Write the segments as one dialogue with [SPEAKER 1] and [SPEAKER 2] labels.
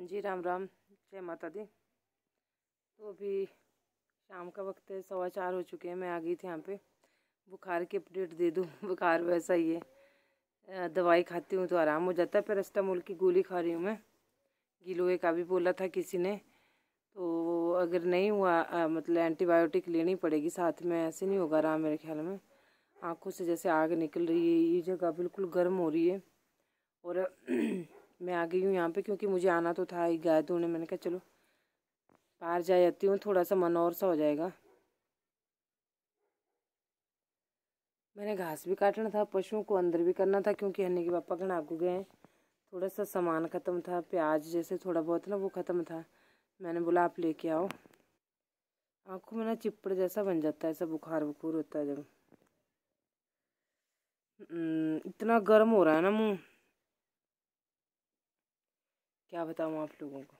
[SPEAKER 1] हाँ जी राम राम जय माता दी तो अभी शाम का वक्त है सवा चार हो चुके हैं मैं आ गई थी यहाँ पे बुखार की अपडेट दे दूँ बुखार वैसा ही है दवाई खाती हूँ तो आराम हो जाता है पैरास्टामोल की गोली खा रही हूँ मैं गिलोए का भी बोला था किसी ने तो अगर नहीं हुआ आ, मतलब एंटीबायोटिक लेनी पड़ेगी साथ में ऐसे नहीं होगा आराम मेरे ख्याल में आँखों से जैसे आग निकल रही है ये जगह बिल्कुल गर्म हो रही है और मैं आ गई हूँ यहाँ पे क्योंकि मुझे आना तो था ही गाय धोने तो मैंने कहा चलो बाहर जा जाती हूँ थोड़ा सा मन और सा हो जाएगा मैंने घास भी काटना था पशुओं को अंदर भी करना था क्योंकि हन्नी के पापा घना आगू गए थोड़ा सा सामान ख़त्म था प्याज जैसे थोड़ा बहुत ना वो ख़त्म था मैंने बोला आप लेके आओ आँखों में ना चिपड़ जैसा बन जाता है ऐसा बुखार बुखूर होता है जब इतना गर्म हो रहा है ना मुँह क्या बताऊँ आप लोगों को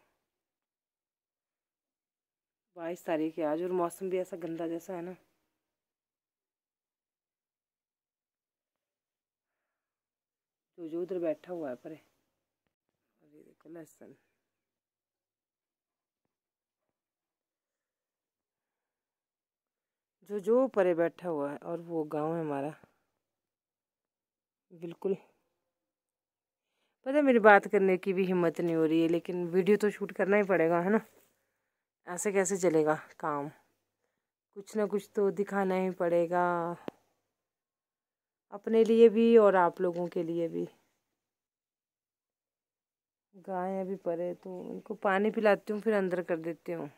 [SPEAKER 1] बाईस तारीख है आज और मौसम भी ऐसा गंदा जैसा है ना जो जो उधर बैठा हुआ है पर देखो जो जो परे बैठा हुआ है और वो गांव है हमारा बिल्कुल पता मेरी बात करने की भी हिम्मत नहीं हो रही है लेकिन वीडियो तो शूट करना ही पड़ेगा है ना ऐसे कैसे चलेगा काम कुछ ना कुछ तो दिखाना ही पड़ेगा अपने लिए भी और आप लोगों के लिए भी गाय अभी परे तो इनको पानी पिलाती हूँ फिर अंदर कर देती हूँ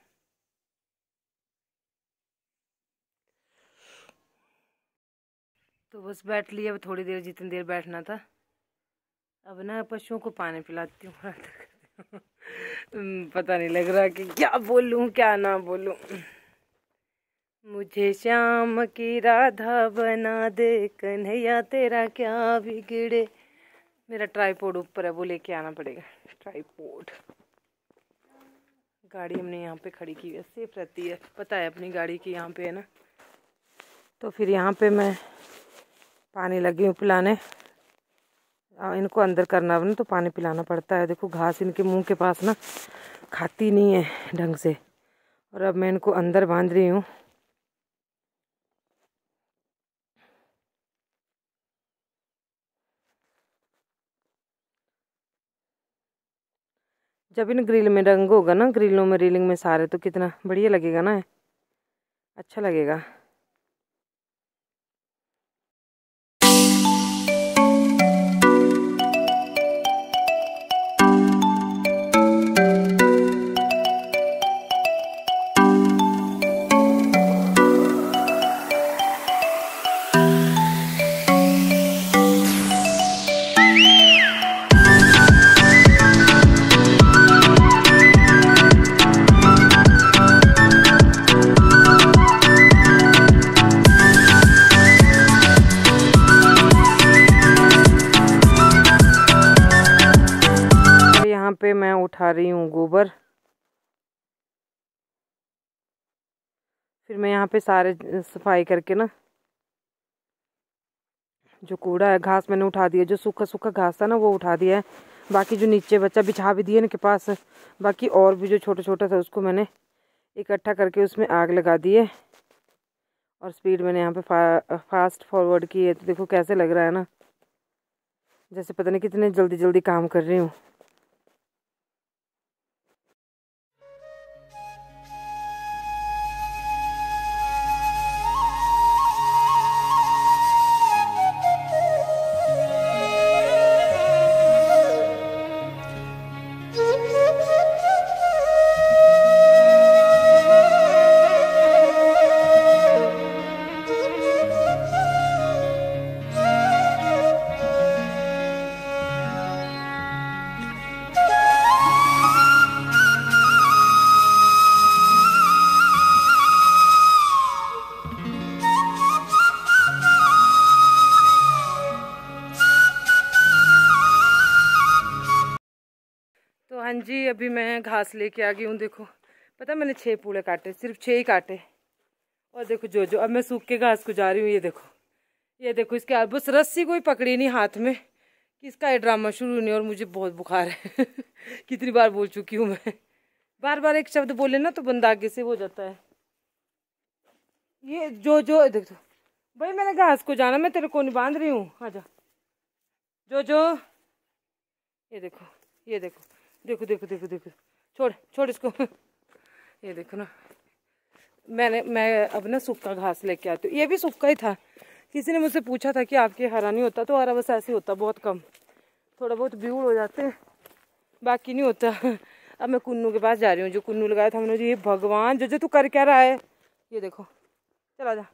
[SPEAKER 1] तो बस बैठ लिया थोड़ी देर जितनी देर बैठना था अब ना पशुओं को पानी पिलाती हूँ पता नहीं लग रहा कि क्या बोलूँ क्या ना बोलूँ मुझे श्याम की राधा बना दे कन्हैया तेरा क्या बिगड़े मेरा ट्राईपोर्ड ऊपर है वो लेके आना पड़ेगा ट्राईपोर्ड गाड़ी हमने यहाँ पे खड़ी की है सेफ रहती है पता है अपनी गाड़ी की यहाँ पे है ना तो फिर यहाँ पे मैं पानी लगी हूँ पिलाने इनको अंदर करना ना तो पानी पिलाना पड़ता है देखो घास इनके मुंह के पास ना खाती नहीं है ढंग से और अब मैं इनको अंदर बांध रही हूँ जब इन ग्रिल में रंग होगा ना ग्रिलों में रेलिंग में सारे तो कितना बढ़िया लगेगा ना अच्छा लगेगा उठा रही हूँ गोबर फिर मैं यहाँ पे सारे सफाई करके ना जो कूड़ा है घास मैंने उठा दिया जो सूखा सूखा घास था ना वो उठा दिया है बाकी जो नीचे बच्चा बिछा भी दिया इनके पास बाकी और भी जो छोटा छोटा था उसको मैंने इकट्ठा करके उसमें आग लगा दी है और स्पीड मैंने यहाँ पे फा, फास्ट फॉरवर्ड की है तो देखो कैसे लग रहा है ना जैसे पता नहीं कितने जल्दी जल्दी काम कर रही हूँ अभी मैं घास लेके आ गई हूँ देखो पता मैंने छः पूड़े काटे सिर्फ छः ही काटे और देखो जो जो अब मैं सूख के घास को जा रही हूँ ये देखो ये देखो इसके बस रस्सी कोई पकड़ी नहीं हाथ में कि इसका ये ड्रामा शुरू नहीं और मुझे बहुत बुखार है कितनी बार बोल चुकी हूँ मैं बार बार एक शब्द बोले ना तो बंदा आगे से हो जाता है ये जो जो देखो तो। भाई मैंने घास को जाना मैं तेरे को नहीं बांध रही हूँ आ जा जो जो ये देखो ये देखो देखो देखो देखो देखो छोड़ छोड़ इसको ये देखो ना मैंने मैं अब ना सूखा घास लेके आती हूँ ये भी सूखा ही था किसी ने मुझसे पूछा था कि आपके हरा नहीं होता तो हरा बस ऐसे होता बहुत कम थोड़ा बहुत ब्यूड़ हो जाते हैं बाकी नहीं होता अब मैं कुन्नू के पास जा रही हूँ जो कुन्नू लगाया था हमने जो ये भगवान जो जो तू कर क्या रहा है ये देखो चला जा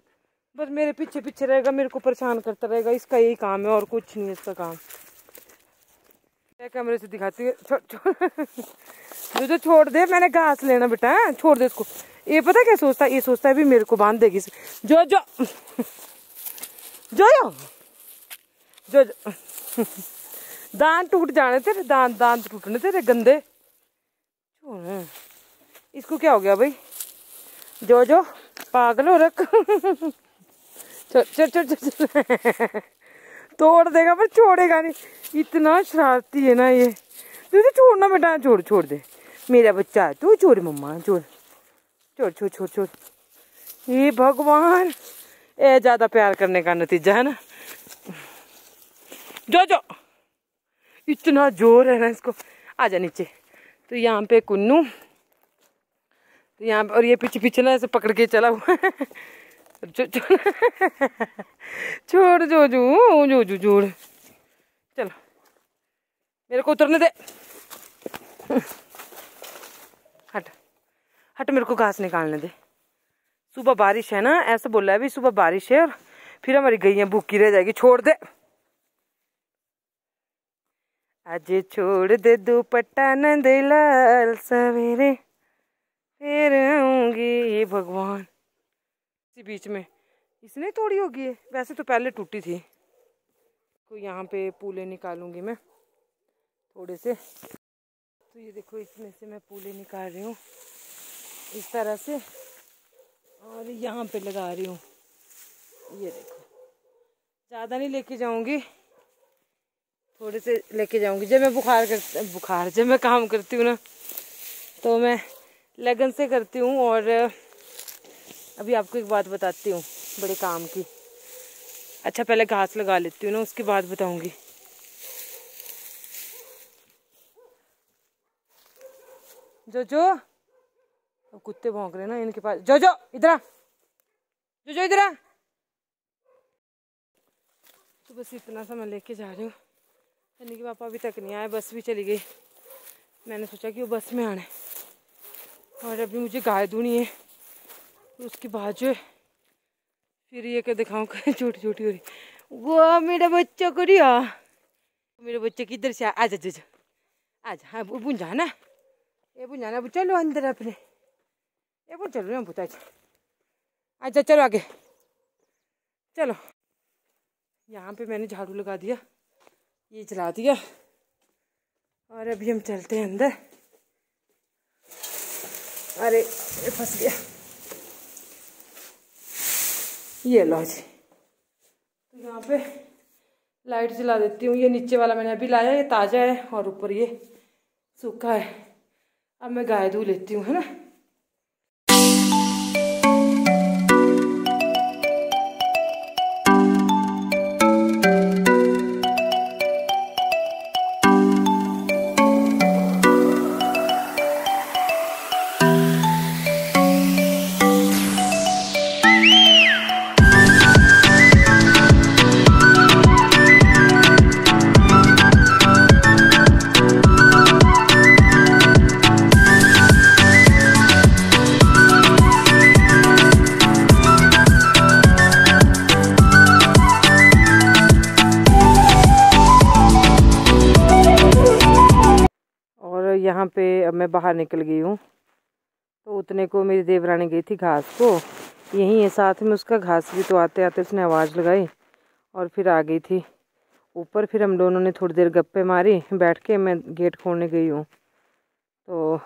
[SPEAKER 1] बस मेरे पीछे पीछे रहेगा मेरे को परेशान करता रहेगा इसका यही काम है और कुछ नहीं इसका काम कैमरे से दिखाती है छोड़ दे मैंने घास लेना बेटा हाँ, छोड़ दे इसको ये पता क्या सोचता है ये सोचता है भी मेरे को बांध देगी जो जो जो जो जो, जो। दांत टूट जाने तेरे दांत दांत टूटने तेरे गंदे इसको क्या हो गया भाई जो जो पागल हो रख चल चल चल चल तोड़ देगा पर छोड़ेगा नहीं इतना शरारती है ना ये तो छोड़ना बेटा छोड़ छोड़ दे मेरा बच्चा तू छोड़ मम्मा छोड़ छोड़ छोड़ छोड़ छोड़ ये भगवान ये ज़्यादा प्यार करने का नतीजा है ना जो जो इतना जोर है ना इसको आ जा नीचे तो यहाँ पे कुन्नू तो यहाँ पे और ये पीछे पीछे ना ऐसे पकड़ के चला हुआ छोड़ जो जू जो जू जोड़ चलो मेरे को उतरने दे हट हट मेरे को घास निकालने दे सुबह बारिश है ना ऐसा बोला है भी सुबह बारिश है और फिर हमारी है भूखी रह जाएगी छोड़ दे आज छोड़ दे दुपट्टा लाल सवेरे फिर आऊंगी भगवान इसी बीच में इसने तोड़ी होगी ये वैसे तो पहले टूटी थी तो यहाँ पे पूले निकालूंगी मैं थोड़े से तो ये देखो इसमें से मैं पूले निकाल रही हूँ इस तरह से और यहाँ पे लगा रही हूँ ये देखो ज़्यादा नहीं लेके जाऊँगी थोड़े से लेके जाऊँगी जब मैं बुखार कर बुखार जब मैं काम करती हूँ ना तो मैं लगन से करती हूँ और अभी आपको एक बात बताती हूँ बड़े काम की अच्छा पहले घास लगा लेती हूँ ना उसके बाद बताऊंगी जो जो अब कुत्ते भोंक रहे ना इनके पास जो जो इधर जो जो इधर तो बस इतना सा मैं लेके जा रही हूँ यानी कि पापा अभी तक नहीं आए बस भी चली गई मैंने सोचा कि वो बस में आने और अभी मुझे गाय दूनी है उसके बाद है फिर ये क्या दिखाऊँ छोटी छोटी हो रही वो मेरा बच्चा को रिया मेरे बच्चे किधर से आ जा जा आज हाँ बुन जाना ये बुन जाना चलो अंदर अपने ये बुन चलो ना बुता अच्छा चलो आगे चलो यहाँ पे मैंने झाड़ू लगा दिया ये चला दिया और अभी हम चलते हैं अंदर अरे फंस गया ये लो जी तो यहाँ पे लाइट जला देती हूँ ये नीचे वाला मैंने अभी लाया ये ताज़ा है और ऊपर ये सूखा है अब मैं गाय धो लेती हूँ है ना पे अब मैं बाहर निकल गई हूँ तो उतने को मेरी देवरानी गई थी घास को यहीं है साथ में उसका घास भी तो आते आते उसने आवाज़ लगाई और फिर आ गई थी ऊपर फिर हम दोनों ने थोड़ी देर गप्पे मारी बैठ के मैं गेट खोलने गई हूँ तो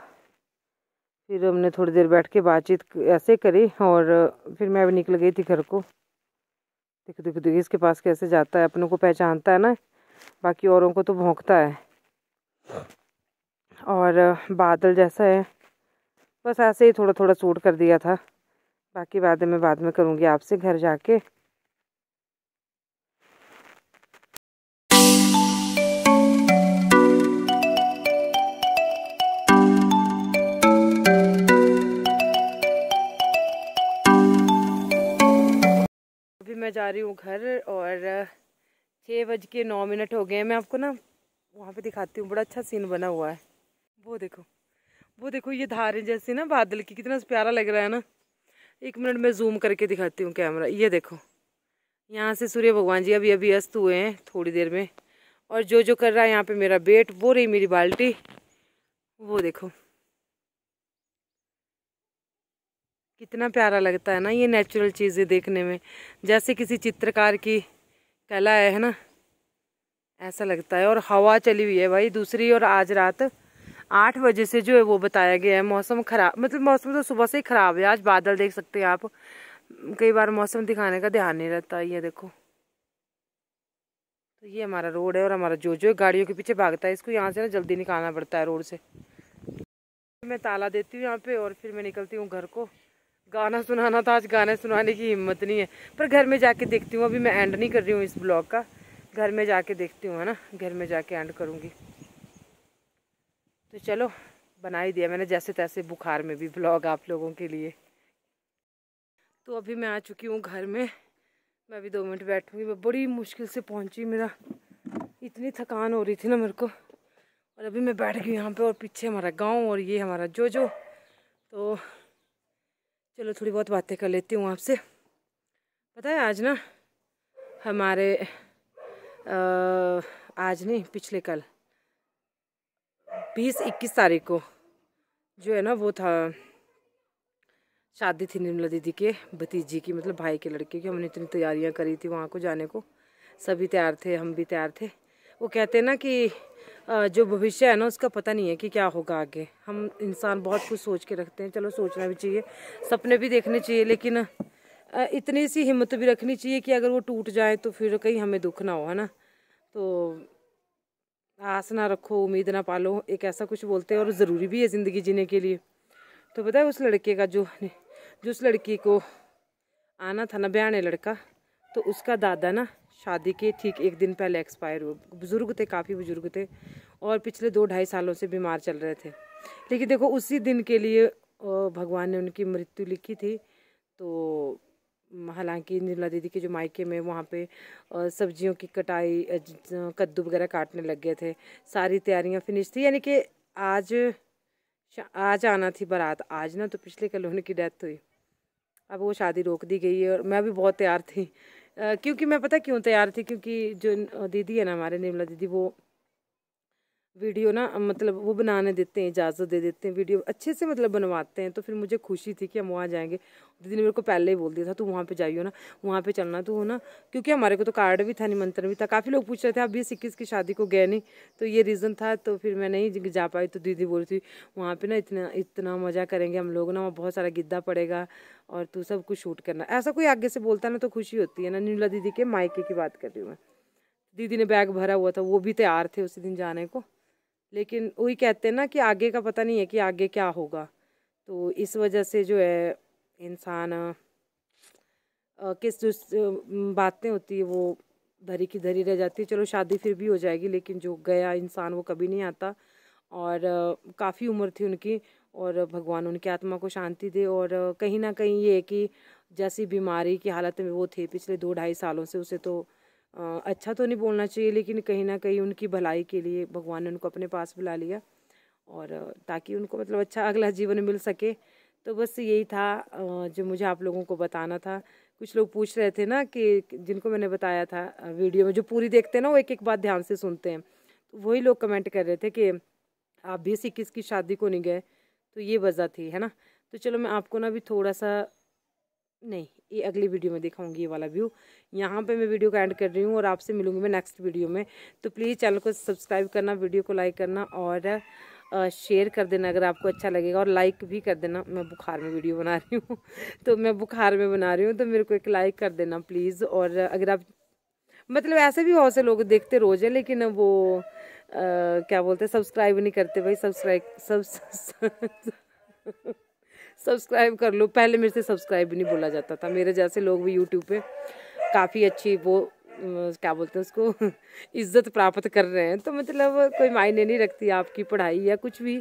[SPEAKER 1] फिर हमने थोड़ी देर बैठ के बातचीत ऐसे करी और फिर मैं अभी निकल गई थी घर को देख देखो देखो इसके पास कैसे जाता है अपनों को पहचानता है ना बाकी औरों को तो भोंकता है और बादल जैसा है बस ऐसे ही थोड़ा थोड़ा सूट कर दिया था बाकी बातें मैं बाद में करूँगी आपसे घर जाके अभी मैं जा रही हूँ घर और छः बज के नौ मिनट हो गए हैं मैं आपको ना वहाँ पे दिखाती हूँ बड़ा अच्छा सीन बना हुआ है वो देखो वो देखो ये धारे जैसे ना बादल की कितना प्यारा लग रहा है ना एक मिनट में जूम करके दिखाती हूँ कैमरा ये देखो यहाँ से सूर्य भगवान जी अभी अभी अस्त हुए हैं थोड़ी देर में और जो जो कर रहा है यहाँ पे मेरा बेट वो रही मेरी बाल्टी वो देखो कितना प्यारा लगता है ना ये नेचुरल चीज़ें देखने में जैसे किसी चित्रकार की कला है ना ऐसा लगता है और हवा चली हुई है भाई दूसरी और आज रात आठ बजे से जो है वो बताया गया है मौसम खराब मतलब मौसम तो सुबह से ही ख़राब है आज बादल देख सकते हैं आप कई बार मौसम दिखाने का ध्यान नहीं रहता ये देखो तो ये हमारा रोड है और हमारा जो जो गाड़ियों के पीछे भागता है इसको यहाँ से ना जल्दी निकालना पड़ता है रोड से मैं ताला देती हूँ यहाँ पे और फिर मैं निकलती हूँ घर को गाना सुनाना था आज गाना सुनाने की हिम्मत नहीं है पर घर में जाके देखती हूँ अभी मैं एंड नहीं कर रही हूँ इस ब्लॉग का घर में जाके देखती हूँ है ना घर में जाके एंड करूँगी तो चलो बना ही दिया मैंने जैसे तैसे बुखार में भी ब्लॉग आप लोगों के लिए तो अभी मैं आ चुकी हूँ घर में मैं अभी दो मिनट बैठूँगी मैं बड़ी मुश्किल से पहुँची मेरा इतनी थकान हो रही थी ना मेरे को और अभी मैं बैठ गई यहाँ पे और पीछे हमारा गांव और ये हमारा जो जो तो चलो थोड़ी बहुत बातें कर लेती हूँ आपसे पता है आज ना हमारे आ, आज नहीं पिछले कल बीस इक्कीस तारीख को जो है ना वो था शादी थी निर्मला दीदी के भतीजी की मतलब भाई के लड़के की हमने इतनी तैयारियां करी थी वहाँ को जाने को सभी तैयार थे हम भी तैयार थे वो कहते हैं ना कि जो भविष्य है ना उसका पता नहीं है कि क्या होगा आगे हम इंसान बहुत कुछ सोच के रखते हैं चलो सोचना भी चाहिए सपने भी देखने चाहिए लेकिन इतनी सी हिम्मत भी रखनी चाहिए कि अगर वो टूट जाए तो फिर कहीं हमें दुख ना हो है ना तो आस ना रखो उम्मीद ना पालो एक ऐसा कुछ बोलते हैं और ज़रूरी भी है ज़िंदगी जीने के लिए तो बताए उस लड़के का जो जो उस लड़की को आना था ना बयाने लड़का तो उसका दादा ना शादी के ठीक एक दिन पहले एक्सपायर हुए बुज़ुर्ग थे काफ़ी बुज़ुर्ग थे और पिछले दो ढाई सालों से बीमार चल रहे थे लेकिन देखो उसी दिन के लिए भगवान ने उनकी मृत्यु लिखी थी तो हालांकि निर्मला दीदी के जो मायके में वहाँ पे सब्जियों की कटाई कद्दू वगैरह काटने लग गए थे सारी तैयारियाँ फिनिश थी यानी कि आज आज आना थी बारात आज ना तो पिछले कल होने की डेथ हुई अब वो शादी रोक दी गई है और मैं भी बहुत तैयार थी क्योंकि मैं पता क्यों तैयार थी क्योंकि जो दीदी है ना हमारे निर्मला दीदी वो वीडियो ना मतलब वो बनाने देते हैं इजाज़त दे देते हैं वीडियो अच्छे से मतलब बनवाते हैं तो फिर मुझे खुशी थी कि हम वहाँ जाएंगे दीदी ने मेरे को पहले ही बोल दिया था तू वहाँ पे जाइयो ना वहाँ पे चलना तो हो ना क्योंकि हमारे को तो कार्ड भी था निमंत्रण भी था काफ़ी लोग पूछ रहे थे आप बीस इक्कीस की शादी को गए नहीं तो ये रीज़न था तो फिर मैं नहीं जा पाई तो दीदी बोल थी वहाँ पर ना इतना इतना मज़ा करेंगे हम लोग ना वहाँ बहुत सारा गिद्दा पड़ेगा और तू सब कुछ शूट करना ऐसा कोई आगे से बोलता ना तो खुशी होती है ना नीला दीदी के मायके की बात कर रही हूँ मैं दीदी ने बैग भरा हुआ था वो भी तैयार थे उसी दिन जाने को लेकिन वही कहते हैं ना कि आगे का पता नहीं है कि आगे क्या होगा तो इस वजह से जो है इंसान किस जो बातें होती है वो धरी की धरी रह जाती है चलो शादी फिर भी हो जाएगी लेकिन जो गया इंसान वो कभी नहीं आता और काफ़ी उम्र थी उनकी और भगवान उनकी आत्मा को शांति दे और कहीं ना कहीं ये कि जैसी बीमारी की हालत में वो थे पिछले दो ढाई सालों से उसे तो अच्छा तो नहीं बोलना चाहिए लेकिन कहीं ना कहीं उनकी भलाई के लिए भगवान ने उनको अपने पास बुला लिया और ताकि उनको मतलब अच्छा अगला जीवन मिल सके तो बस यही था जो मुझे आप लोगों को बताना था कुछ लोग पूछ रहे थे ना कि जिनको मैंने बताया था वीडियो में जो पूरी देखते हैं ना वो एक एक बात ध्यान से सुनते हैं तो वही लोग कमेंट कर रहे थे कि आप भी सिक्किस की शादी को नहीं गए तो ये वजह थी है ना तो चलो मैं आपको ना अभी थोड़ा सा नहीं ये अगली वीडियो में दिखाऊंगी ये वाला व्यू यहाँ पे मैं वीडियो का एंड कर रही हूँ और आपसे मिलूंगी मैं नेक्स्ट वीडियो में तो प्लीज़ चैनल को सब्सक्राइब करना वीडियो को लाइक करना और शेयर कर देना अगर आपको अच्छा लगेगा और लाइक भी कर देना मैं बुखार में वीडियो बना रही हूँ तो मैं बुखार में बना रही हूँ तो मेरे को एक लाइक कर देना प्लीज़ और अगर आप मतलब ऐसे भी बहुत से लोग देखते रोज़ है लेकिन वो आ, क्या बोलते हैं सब्सक्राइब नहीं करते भाई सब्सक्राइब सब सब्सक्राइब कर लो पहले मेरे से सब्सक्राइब भी नहीं बोला जाता था मेरे जैसे लोग भी यूट्यूब पे काफ़ी अच्छी वो क्या बोलते हैं उसको इज्जत प्राप्त कर रहे हैं तो मतलब कोई मायने नहीं रखती आपकी पढ़ाई या कुछ भी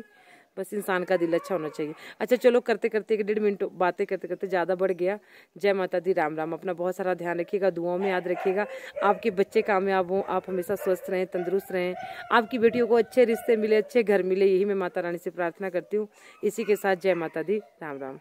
[SPEAKER 1] बस इंसान का दिल अच्छा होना चाहिए अच्छा चलो करते करते एक डेढ़ मिनट बातें करते करते ज़्यादा बढ़ गया जय माता दी राम राम अपना बहुत सारा ध्यान रखिएगा दुआओं में याद रखिएगा आपके बच्चे कामयाब हों आप हमेशा स्वस्थ रहें तंदुरुस्त रहें आपकी बेटियों को अच्छे रिश्ते मिले अच्छे घर मिले यही मैं माता रानी से प्रार्थना करती हूँ इसी के साथ जय माता दी राम राम